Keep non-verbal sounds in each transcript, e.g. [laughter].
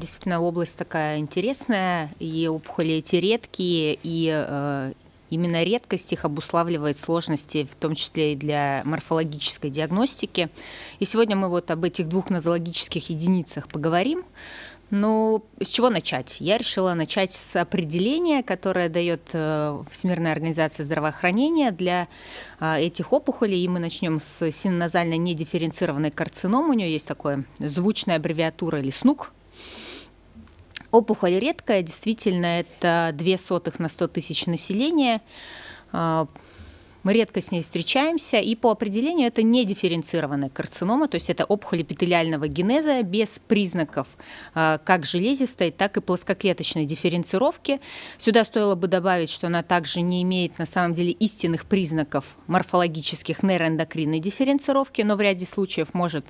Действительно, область такая интересная, и опухоли эти редкие, и э, именно редкость их обуславливает сложности, в том числе и для морфологической диагностики. И сегодня мы вот об этих двух нозологических единицах поговорим. Ну, с чего начать? Я решила начать с определения, которое дает э, Всемирная организация здравоохранения для э, этих опухолей. И мы начнем с синоназально недифференцированной карциномы. У нее есть такое звучная аббревиатура или СНУК, Опухоль редкая, действительно, это две сотых на 100 тысяч населения. А, мы редко с ней встречаемся, и по определению это не дифференцированная карцинома, то есть это опухоль эпителиального генеза без признаков а, как железистой, так и плоскоклеточной дифференцировки. Сюда стоило бы добавить, что она также не имеет на самом деле истинных признаков морфологических нейроэндокринной дифференцировки, но в ряде случаев может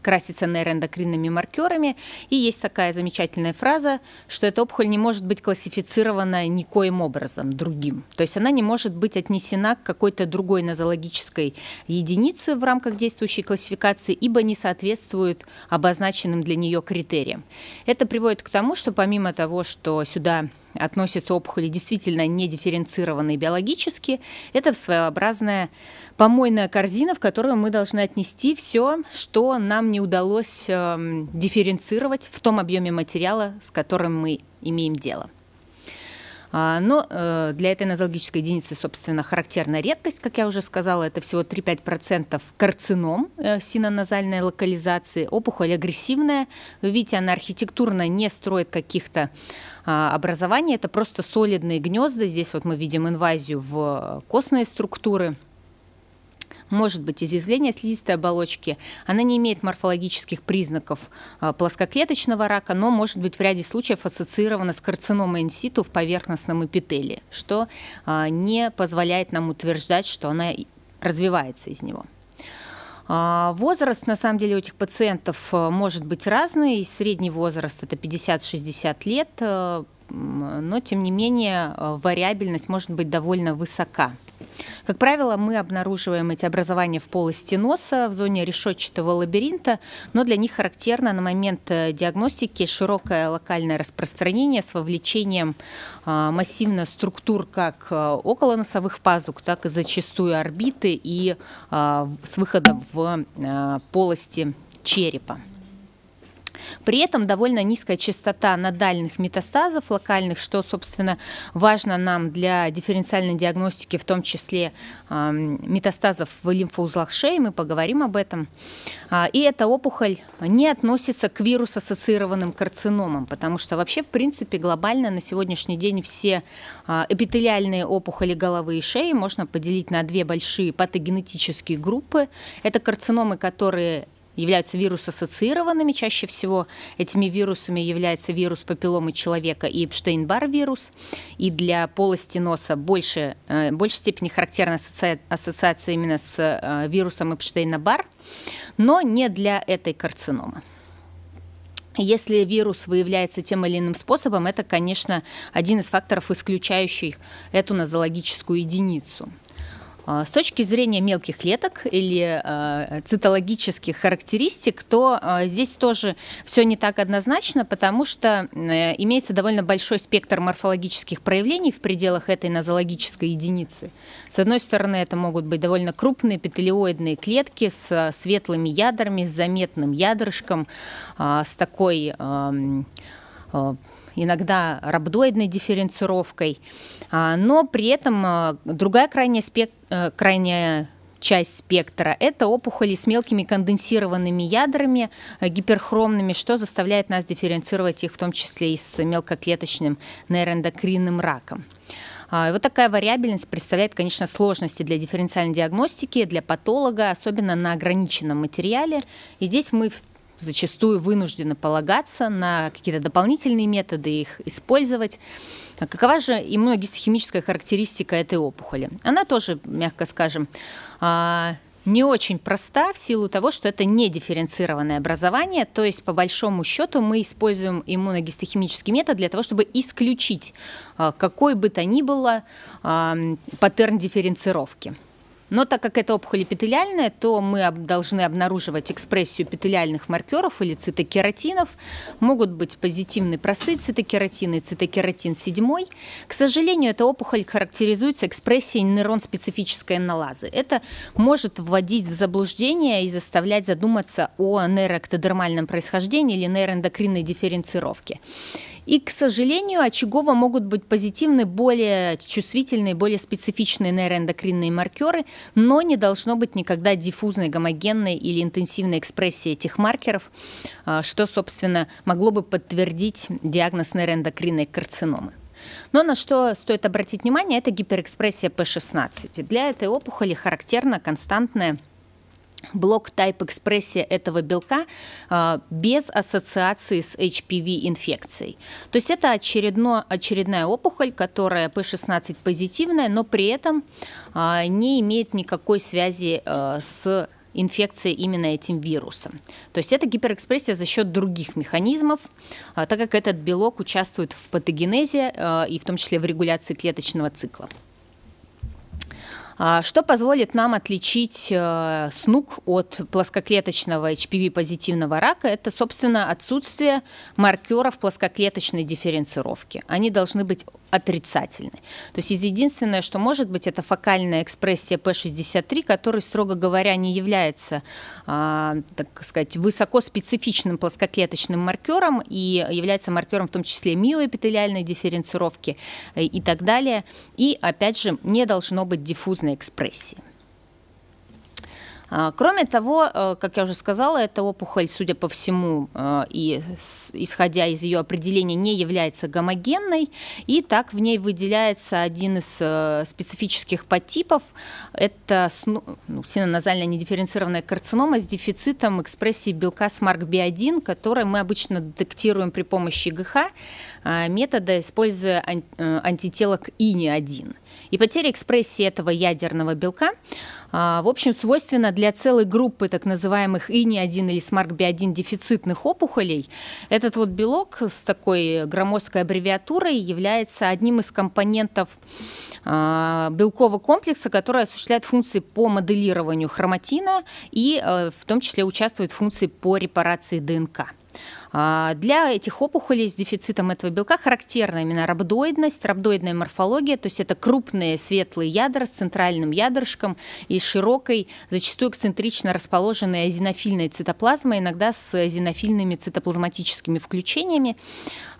краситься нейроэндокринными маркерами. И есть такая замечательная фраза, что эта опухоль не может быть классифицирована никоим образом другим. То есть она не может быть отнесена к какой-то какой-то другой нозологической единицы в рамках действующей классификации, ибо не соответствует обозначенным для нее критериям. Это приводит к тому, что помимо того, что сюда относятся опухоли действительно недифференцированные биологически, это своеобразная помойная корзина, в которую мы должны отнести все, что нам не удалось эм, дифференцировать в том объеме материала, с которым мы имеем дело. А, но э, для этой нозологической единицы, собственно, характерна редкость, как я уже сказала, это всего 3-5% карцином э, синоназальной локализации. Опухоль агрессивная, вы видите, она архитектурно не строит каких-то а, образований, это просто солидные гнезда. Здесь вот мы видим инвазию в э, костные структуры – может быть изъязвление слизистой оболочки. Она не имеет морфологических признаков а, плоскоклеточного рака, но может быть в ряде случаев ассоциирована с карциномой инситу в поверхностном эпителии, что а, не позволяет нам утверждать, что она развивается из него. А, возраст, на самом деле, у этих пациентов может быть разный. Средний возраст – это 50-60 лет, но, тем не менее, вариабельность может быть довольно высока. Как правило, мы обнаруживаем эти образования в полости носа, в зоне решетчатого лабиринта, но для них характерно на момент э, диагностики широкое локальное распространение с вовлечением а, массивно структур как э, околоносовых пазух, так и зачастую орбиты и а, с выходом в э, полости черепа. При этом довольно низкая частота надальных метастазов локальных, что, собственно, важно нам для дифференциальной диагностики, в том числе э, метастазов в лимфоузлах шеи, мы поговорим об этом. А, и эта опухоль не относится к вирус-ассоциированным карциномам, потому что вообще, в принципе, глобально на сегодняшний день все а, эпителиальные опухоли головы и шеи можно поделить на две большие патогенетические группы. Это карциномы, которые являются вирус-ассоциированными. Чаще всего этими вирусами является вирус папилломы человека и Эпштейн-Бар вирус. И для полости носа больше, э, в большей степени характерна ассоциация именно с э, вирусом Эпштейна-Бар, но не для этой карциномы. Если вирус выявляется тем или иным способом, это, конечно, один из факторов, исключающий эту нозологическую единицу – а, с точки зрения мелких клеток или э, цитологических характеристик, то э, здесь тоже все не так однозначно, потому что э, имеется довольно большой спектр морфологических проявлений в пределах этой нозологической единицы. С одной стороны, это могут быть довольно крупные петелиоидные клетки с светлыми ядрами, с заметным ядрышком, а, с такой эм, иногда рhabdoidной дифференцировкой, а, но при этом а, другая крайняя, спек... Э, крайняя часть спектра. Это опухоли с мелкими конденсированными ядрами, э, гиперхромными, что заставляет нас дифференцировать их в том числе и с мелкоклеточным нейроэндокринным раком. А, и вот такая вариабельность представляет, конечно, сложности для дифференциальной диагностики, для патолога, особенно на ограниченном материале. И здесь мы зачастую вынуждены полагаться на какие-то дополнительные методы, их использовать. А какова же иммуногистохимическая характеристика этой опухоли? Она тоже, мягко скажем, а, не очень проста в силу того, что это не дифференцированное образование, то есть по большому счету мы используем иммуногистохимический метод для того, чтобы исключить а, какой бы то ни было а, паттерн дифференцировки. Но так как это опухоль эпителиальная, то мы должны обнаруживать экспрессию эпителиальных маркеров или цитокератинов. Могут быть позитивные простые цитокератины, цитокератин 7. К сожалению, эта опухоль характеризуется экспрессией нейрон-специфической аналазы. Это может вводить в заблуждение и заставлять задуматься о нейроэктодермальном происхождении или нейроэндокринной дифференцировке. И, к сожалению, очагово могут быть позитивны более чувствительные, более специфичные нейроэндокринные маркеры, но не должно быть никогда диффузной, гомогенной или интенсивной экспрессии этих маркеров, а, что, собственно, могло бы подтвердить диагноз нейроэндокринной карциномы. Но на что стоит обратить внимание, это гиперэкспрессия P16. Для этой опухоли характерна константная блок тайп-экспрессия этого белка а, без ассоциации с HPV-инфекцией. То есть это очередно, очередная опухоль, которая P16 позитивная, но при этом а, не имеет никакой связи а, с инфекции именно этим вирусом. То есть это гиперэкспрессия за счет других механизмов, а, так как этот белок участвует в патогенезе а, и в том числе в регуляции клеточного цикла. А, что позволит нам отличить э, СНУК от плоскоклеточного HPV-позитивного рака, это, собственно, отсутствие маркеров плоскоклеточной дифференцировки. Они должны быть отрицательны. То есть единственное, что может быть, это фокальная экспрессия P63, который, строго говоря, не является, а, так сказать, высоко специфичным плоскоклеточным маркером и является маркером в том числе миоэпителиальной дифференцировки э, и так далее. И, опять же, не должно быть диффузно художественной экспрессии. А, кроме того, э, как я уже сказала, эта опухоль, судя по всему, э, и исходя из ее определения, не является гомогенной, и так в ней выделяется один из э, специфических подтипов. Это ну, синоназальная недифференцированная карцинома с дефицитом экспрессии белка SMARCB1, который мы обычно детектируем при помощи ГХ а, метода, используя антитело к ИНИ-1. И потеря экспрессии этого ядерного белка, а, в общем, свойственна для целой группы так называемых ИНИ-1 или смарк б 1 дефицитных опухолей. Этот вот белок с такой громоздкой аббревиатурой является одним из компонентов а, белкового комплекса, который осуществляет функции по моделированию хроматина и э, в том числе участвует в функции по репарации ДНК. А, для этих опухолей с дефицитом этого белка характерна именно рhabdoidность, рhabdoидная морфология, то есть это крупные светлые ядра с центральным ядрышком и широкой, зачастую эксцентрично расположенной азинофильной цитоплазмой, иногда с азинофильными цитоплазматическими включениями.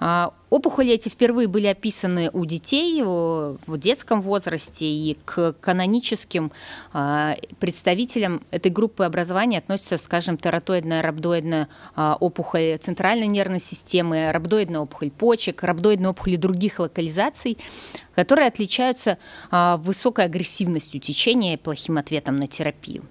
А, опухоли эти впервые были описаны у детей в детском возрасте, и к каноническим а, представителям этой группы образования относятся, скажем, тератоидная, рhabdoидная опухоль центрального центральной нервной системы, рhabdoidная опухоль почек, рhabdoидная опухоли других локализаций, которые отличаются а, высокой агрессивностью течения и плохим ответом на терапию.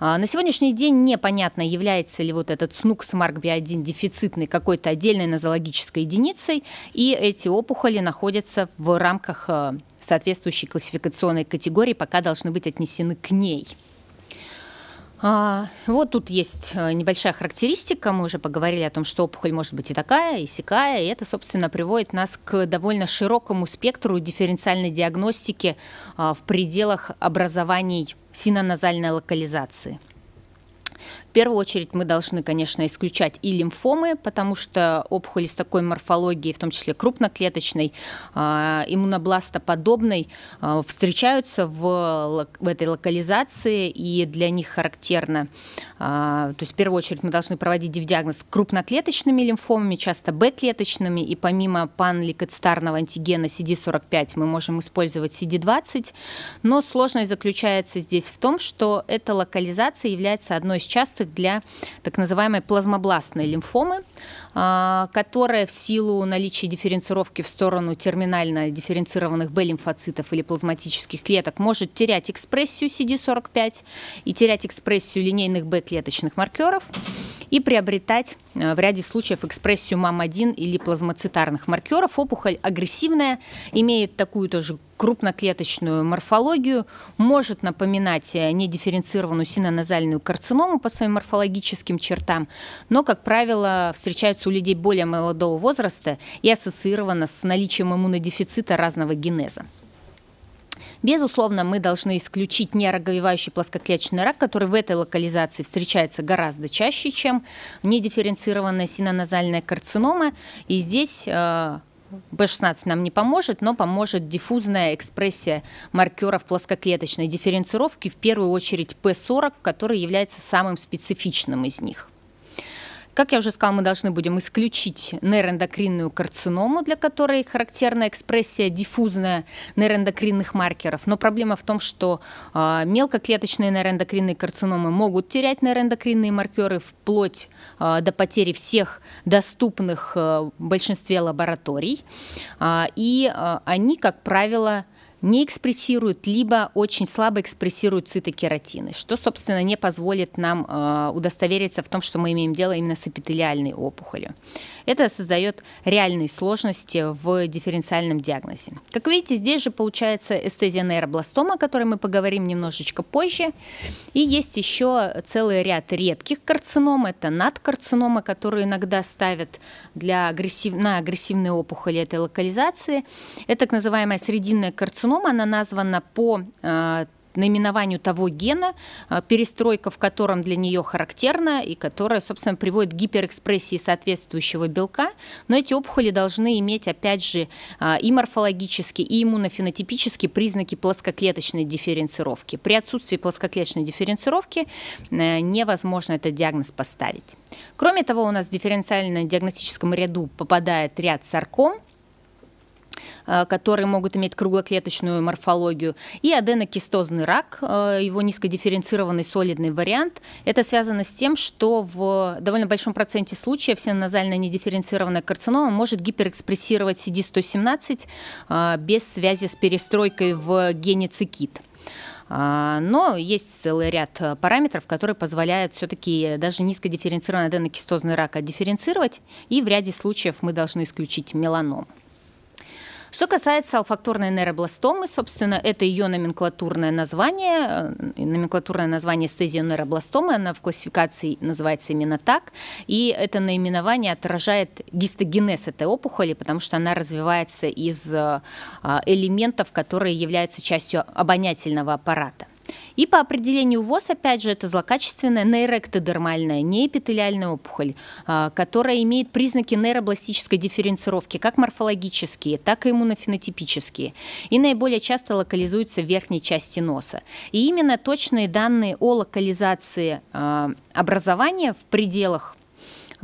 А, на сегодняшний день непонятно, является ли вот этот СНУК с МАРК-B1 дефицитной какой-то отдельной нозологической единицей, и эти опухоли находятся в рамках а, соответствующей классификационной категории, пока должны быть отнесены к ней. А, вот тут есть э, небольшая характеристика. Мы уже поговорили о том, что опухоль может быть и такая, и сякая. И это, собственно, приводит нас к довольно широкому спектру дифференциальной диагностики а, в пределах образований синоназальной локализации первую очередь мы должны, конечно, исключать и лимфомы, потому что опухоли с такой морфологией, в том числе крупноклеточной, а, иммунобластоподобной, а, встречаются в, в этой локализации, и для них характерно, а, то есть в первую очередь мы должны проводить диагноз крупноклеточными лимфомами, часто Б-клеточными, и помимо панликоцитарного антигена CD45 мы можем использовать CD20, но сложность заключается здесь в том, что эта локализация является одной из частых инфекциях для так называемой плазмобластной лимфомы, а, которая в силу наличия дифференцировки в сторону терминально дифференцированных Б-лимфоцитов или плазматических клеток может терять экспрессию CD45 и терять экспрессию линейных Б-клеточных маркеров и приобретать э, в ряде случаев экспрессию МАМ-1 или плазмоцитарных маркеров. Опухоль агрессивная, имеет такую тоже крупноклеточную морфологию, может напоминать э, недифференцированную синоназальную карциному по своим морфологическим чертам, но, как правило, встречается у людей более молодого возраста и ассоциирована с наличием иммунодефицита разного генеза. Безусловно, мы должны исключить нераговевающий плоскоклеточный рак, который в этой локализации встречается гораздо чаще, чем недифференцированная синоназальная карцинома. И здесь B16 э, нам не поможет, но поможет диффузная экспрессия маркеров плоскоклеточной дифференцировки, в первую очередь P40, который является самым специфичным из них. Как я уже сказала, мы должны будем исключить нейроэндокринную карциному, для которой характерна экспрессия диффузная нейроэндокринных маркеров. Но проблема в том, что а, мелкоклеточные нейроэндокринные карциномы могут терять нейроэндокринные маркеры вплоть а, до потери всех доступных э, в большинстве лабораторий. А, и они, как правило, не экспрессируют, либо очень слабо экспрессируют цитокератины, что, собственно, не позволит нам э, удостовериться в том, что мы имеем дело именно с эпителиальной опухолью. Это создает реальные сложности в дифференциальном диагнозе. Как видите, здесь же получается эстезия нейробластома, о которой мы поговорим немножечко позже. И есть еще целый ряд редких карцином. Это надкарцинома, которые иногда ставят для агрессив... на агрессивные опухоли этой локализации. Это так называемая срединная карцинома, генома, она названа по э, наименованию того гена, э, перестройка в котором для нее характерна и которая, собственно, приводит к гиперэкспрессии соответствующего белка. Но эти опухоли должны иметь, опять же, э, и морфологические, и иммунофенотипические признаки плоскоклеточной дифференцировки. При отсутствии плоскоклеточной дифференцировки невозможно этот диагноз поставить. Кроме того, у нас в дифференциально-диагностическом ряду попадает ряд сарком – Э, которые могут иметь круглоклеточную морфологию, и аденокистозный рак, э, его низкодифференцированный солидный вариант. Это связано с тем, что в довольно большом проценте случаев сенозальная недифференцированная карцинома может гиперэкспрессировать CD117 э, без связи с перестройкой в гене цикит. А, но есть целый ряд параметров, которые позволяют все-таки даже низкодифференцированный аденокистозный рак отдифференцировать, и в ряде случаев мы должны исключить меланом. Что касается алфакторной нейробластомы, собственно, это ее номенклатурное название, э, номенклатурное название эстезия нейробластомы, она в классификации называется именно так, и это наименование отражает гистогенез этой опухоли, потому что она развивается из э, э, элементов, которые являются частью обонятельного аппарата. И по определению ВОЗ, опять же, это злокачественная нейроэктодермальная, неэпителиальная опухоль, а, которая имеет признаки нейробластической дифференцировки, как морфологические, так и иммунофенотипические, и наиболее часто локализуется в верхней части носа. И именно точные данные о локализации а, образования в пределах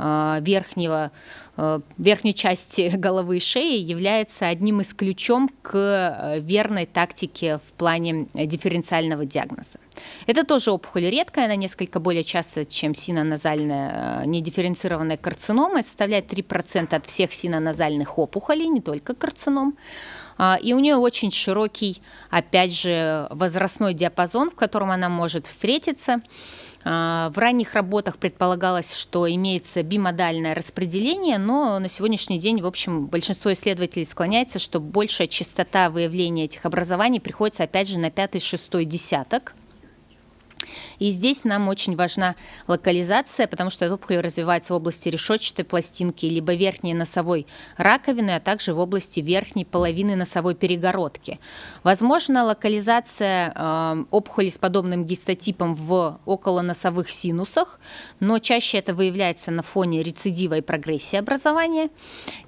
а, верхнего, а, верхней части [laughs] головы и шеи является одним из ключом к э, верной тактике в плане э, дифференциального диагноза. Это тоже опухоль редкая, она несколько более часто, чем синоназальная э, недифференцированная карцинома. Это составляет 3% от всех синоназальных опухолей, не только карцином. А, и у нее очень широкий, опять же, возрастной диапазон, в котором она может встретиться. А, в ранних работах предполагалось, что имеется бимодальное распределение, но на сегодняшний день, в общем, большинство исследователей склоняется, что большая частота выявления этих образований приходится, опять же, на пятый, шестой десяток. И здесь нам очень важна локализация, потому что опухоль развивается в области решетчатой пластинки, либо верхней носовой раковины, а также в области верхней половины носовой перегородки. Возможно, локализация э, опухоли с подобным гистотипом в околоносовых синусах, но чаще это выявляется на фоне рецидива и прогрессии образования.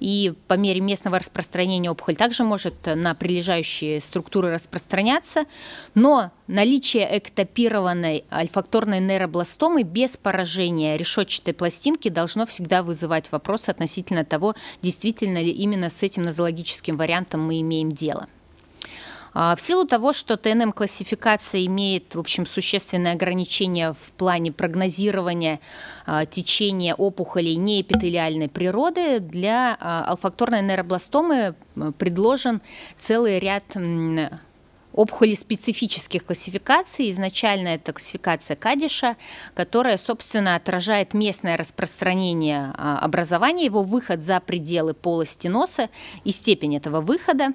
И по мере местного распространения опухоль также может на прилежащие структуры распространяться. Но наличие эктопированной объективной альфакторной нейробластомы без поражения решетчатой пластинки должно всегда вызывать вопросы относительно того, действительно ли именно с этим нозологическим вариантом мы имеем дело. А, в силу того, что ТНМ-классификация имеет, в общем, существенные ограничения в плане прогнозирования а, течения опухолей неэпителиальной природы, для а, алфакторной нейробластомы предложен целый ряд опухоли специфических классификаций. Изначально это классификация Кадиша, которая, собственно, отражает местное распространение а, образования, его выход за пределы полости носа и степень этого выхода.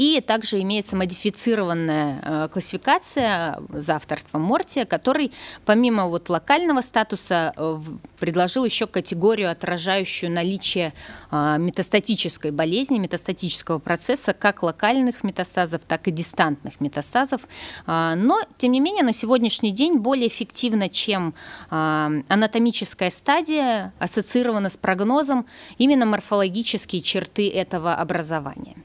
И также имеется модифицированная э, классификация за авторством Мортия, который помимо вот локального статуса э, предложил еще категорию, отражающую наличие э, метастатической болезни, метастатического процесса, как локальных метастазов, так и дистантных метастазов. Но, тем не менее, на сегодняшний день более эффективно, чем анатомическая стадия, ассоциирована с прогнозом именно морфологические черты этого образования.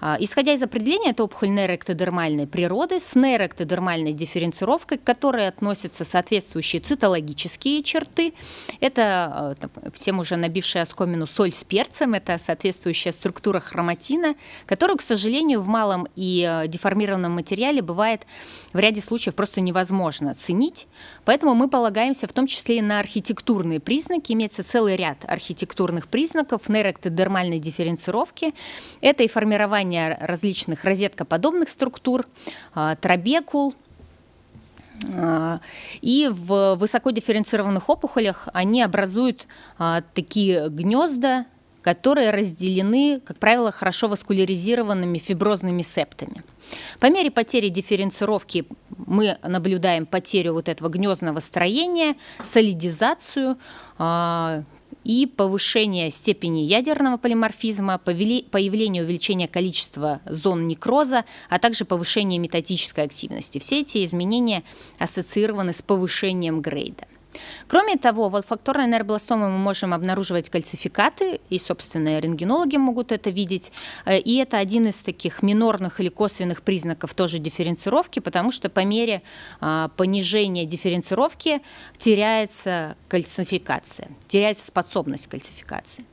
А, исходя из определения, это опухоль нейроэктодермальной природы с нейроэктодермальной дифференцировкой, к которой относятся соответствующие цитологические черты. Это а, всем уже набившая оскомину соль с перцем, это соответствующая структура хроматина, которую, к сожалению, в малом и а, деформированном материале бывает в ряде случаев просто невозможно оценить. Поэтому мы полагаемся в том числе и на архитектурные признаки. Имеется целый ряд архитектурных признаков нейроэктодермальной дифференцировки. Это и формирование образования различных розеткоподобных структур, а, трабекул, а, и в высокодифференцированных опухолях они образуют а, такие гнезда, которые разделены, как правило, хорошо васкуляризированными фиброзными септами. По мере потери дифференцировки мы наблюдаем потерю вот этого гнездного строения, солидизацию, и повышение степени ядерного полиморфизма, появление увеличения количества зон некроза, а также повышение метатической активности. Все эти изменения ассоциированы с повышением грейда. Кроме того, в олфакторной нейробластоме мы можем обнаруживать кальцификаты, и, собственно, рентгенологи могут это видеть. Э, и это один из таких минорных или косвенных признаков тоже дифференцировки, потому что по мере а, понижения дифференцировки теряется кальцификация, теряется способность кальцификации.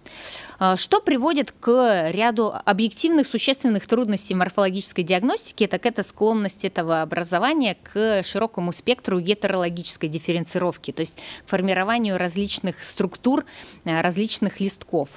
А, что приводит к ряду объективных существенных трудностей морфологической диагностики, так это склонность этого образования к широкому спектру гетерологической дифференцировки, то есть к формированию различных структур, э, различных листков.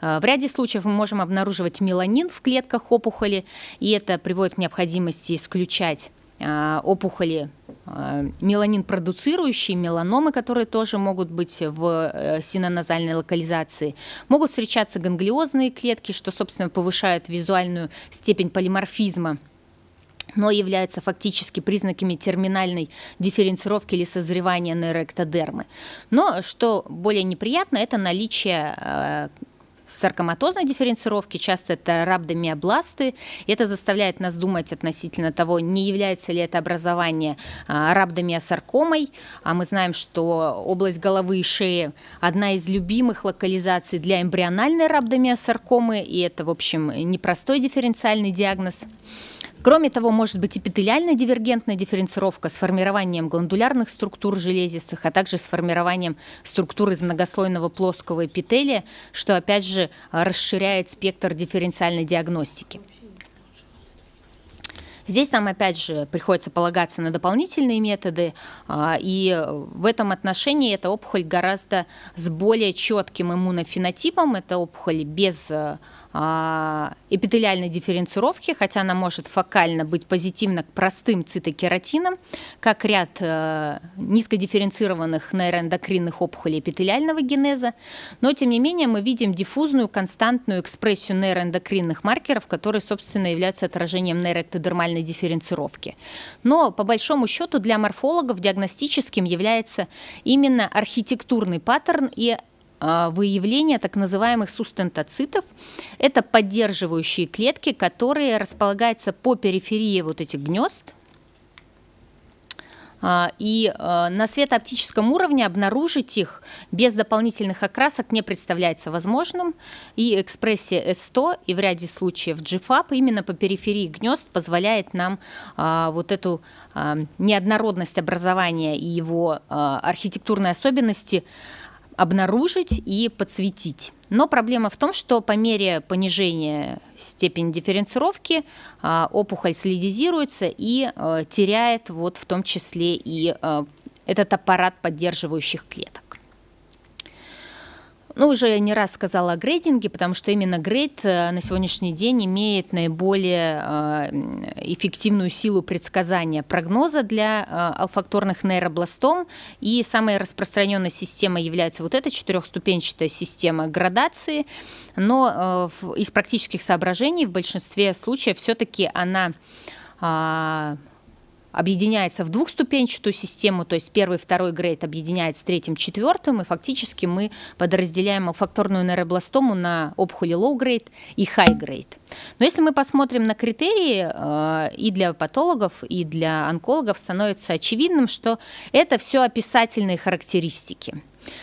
А, в ряде случаев мы можем обнаруживать меланин в клетках опухоли, и это приводит к необходимости исключать а, опухоли Э, меланин продуцирующие, меланомы, которые тоже могут быть в э, синоназальной локализации. Могут встречаться ганглиозные клетки, что, собственно, повышает визуальную степень полиморфизма но являются фактически признаками терминальной дифференцировки или созревания нейроэктодермы. Но что более неприятно, это наличие э, саркоматозной дифференцировки, часто это рабдомиобласты. Это заставляет нас думать относительно того, не является ли это образование а, рабдомиосаркомой. А мы знаем, что область головы и шеи одна из любимых локализаций для эмбриональной рабдомиосаркомы, и это, в общем, непростой дифференциальный диагноз. Кроме того, может быть эпителиально-дивергентная дифференцировка с формированием гландулярных структур железистых, а также с формированием структур из многослойного плоского эпителия, что опять же расширяет спектр дифференциальной диагностики. Здесь нам, опять же, приходится полагаться на дополнительные методы, а, и в этом отношении эта опухоль гораздо с более четким иммунофенотипом, это опухоль без а, а, эпителиальной дифференцировки, хотя она может фокально быть позитивна к простым цитокератинам, как ряд э, низкодифференцированных нейроэндокринных опухолей эпителиального генеза, но тем не менее мы видим диффузную константную экспрессию нейроэндокринных маркеров, которые, собственно, являются отражением нейроэктодермальной дифференцировки. Но по большому счету для морфологов диагностическим является именно архитектурный паттерн и а, выявления так называемых сустентоцитов. Это поддерживающие клетки, которые располагаются по периферии вот этих гнезд. А, и а, на светооптическом уровне обнаружить их без дополнительных окрасок не представляется возможным. И экспрессия S100 и в ряде случаев GFAP именно по периферии гнезд позволяет нам вот эту неоднородность образования и его архитектурные особенности – обнаружить и подсветить. Но проблема в том, что по мере понижения степени дифференцировки а, опухоль слизизируется и э, теряет вот в том числе и э, этот аппарат поддерживающих клеток. Ну, уже я не раз сказала о грейдинге, потому что именно грейд э, на сегодняшний день имеет наиболее э, эффективную силу предсказания прогноза для э, алфакторных нейробластом. И самой распространенной системой является вот эта четырехступенчатая система градации. Но из практических соображений в большинстве случаев все-таки она а, объединяется в двухступенчатую систему, то есть первый, второй грейд объединяет с третьим, четвертым, и фактически мы подразделяем малфакторную нейробластому на опухоли low grade и high grade. Но если мы посмотрим на критерии э, и для патологов, и для онкологов, становится очевидным, что это все описательные характеристики.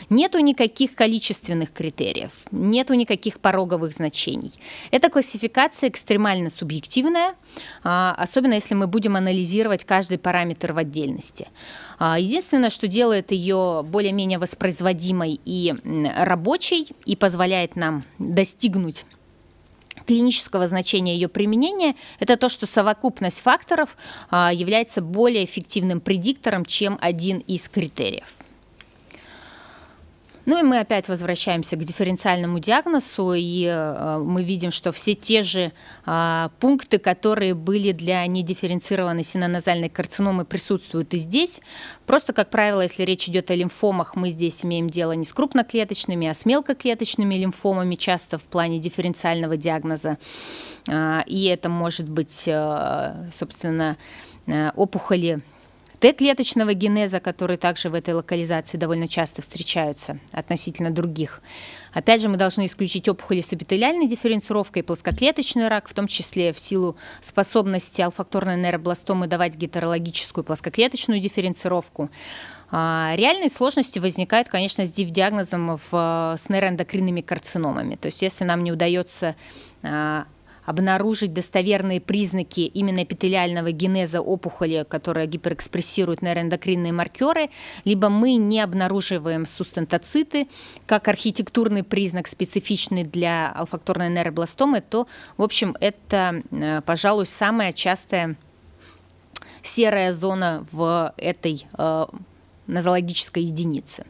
Нету никаких количественных критериев, нету никаких пороговых значений. Эта классификация экстремально субъективная, а, особенно если мы будем анализировать каждый параметр в отдельности. А, единственное, что делает ее более-менее воспроизводимой и рабочей, и позволяет нам достигнуть клинического значения ее применения – это то, что совокупность факторов а, является более эффективным предиктором, чем один из критериев. Ну и мы опять возвращаемся к дифференциальному диагнозу, и э, мы видим, что все те же а, пункты, которые были для недифференцированной синоназальной карциномы, присутствуют и здесь. Просто, как правило, если речь идет о лимфомах, мы здесь имеем дело не с крупноклеточными, а с мелкоклеточными лимфомами, часто в плане дифференциального диагноза. А, и это может быть, э, собственно, э, опухоли Т-клеточного генеза, которые также в этой локализации довольно часто встречаются относительно других. Опять же, мы должны исключить опухоли с эпителиальной дифференцировкой и плоскоклеточный рак, в том числе в силу способности алфакторной нейробластомы давать гетерологическую плоскоклеточную дифференцировку. А, реальные сложности возникают, конечно, с диагнозом в, с нейроэндокринными карциномами. То есть если нам не удается а, обнаружить достоверные признаки именно эпителиального генеза опухоли, которая гиперэкспрессирует нейроэндокринные маркеры, либо мы не обнаруживаем сустентоциты как архитектурный признак, специфичный для алфакторной нейробластомы, то, в общем, это, э, пожалуй, самая частая серая зона в этой э, нозологической единице.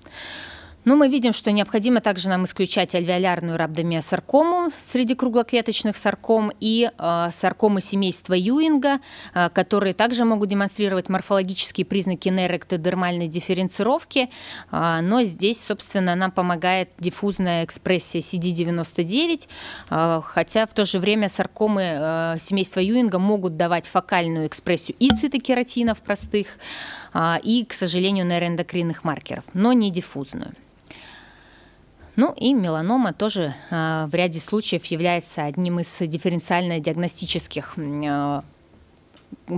Но ну, мы видим, что необходимо также нам исключать альвеолярную рабдомиосаркому среди круглоклеточных сарком и э, саркомы семейства Юинга, э, которые также могут демонстрировать морфологические признаки нейректодермальной дифференцировки, э, но здесь, собственно, нам помогает диффузная экспрессия CD99, э, хотя в то же время саркомы э, семейства Юинга могут давать фокальную экспрессию и цитокератинов простых, э, и, к сожалению, нейроэндокринных маркеров, но не диффузную. Ну и меланома тоже а, в ряде случаев является одним из дифференциально-диагностических а,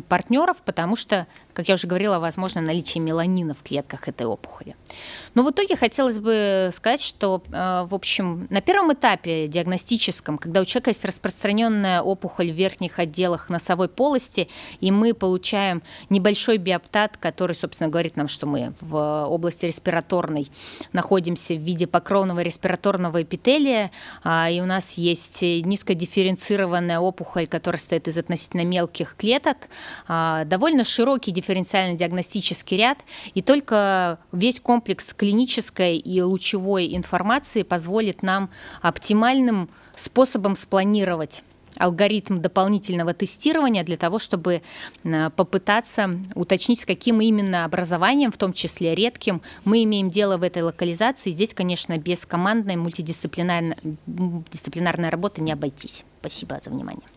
партнеров, потому что как я уже говорила, возможно наличие меланина в клетках этой опухоли. Но в итоге хотелось бы сказать, что, э, в общем, на первом этапе диагностическом, когда у человека есть распространенная опухоль в верхних отделах носовой полости, и мы получаем небольшой биоптат, который, собственно, говорит нам, что мы в области респираторной находимся в виде покровного респираторного эпителия, а, и у нас есть низкодифференцированная опухоль, которая состоит из относительно мелких клеток, а, довольно широкий дифференциально-диагностический ряд, и только весь комплекс клинической и лучевой информации позволит нам оптимальным способом спланировать алгоритм дополнительного тестирования для того, чтобы э, попытаться уточнить, с каким именно образованием, в том числе редким, мы имеем дело в этой локализации. Здесь, конечно, без командной мультидисциплинарной работы не обойтись. Спасибо за внимание.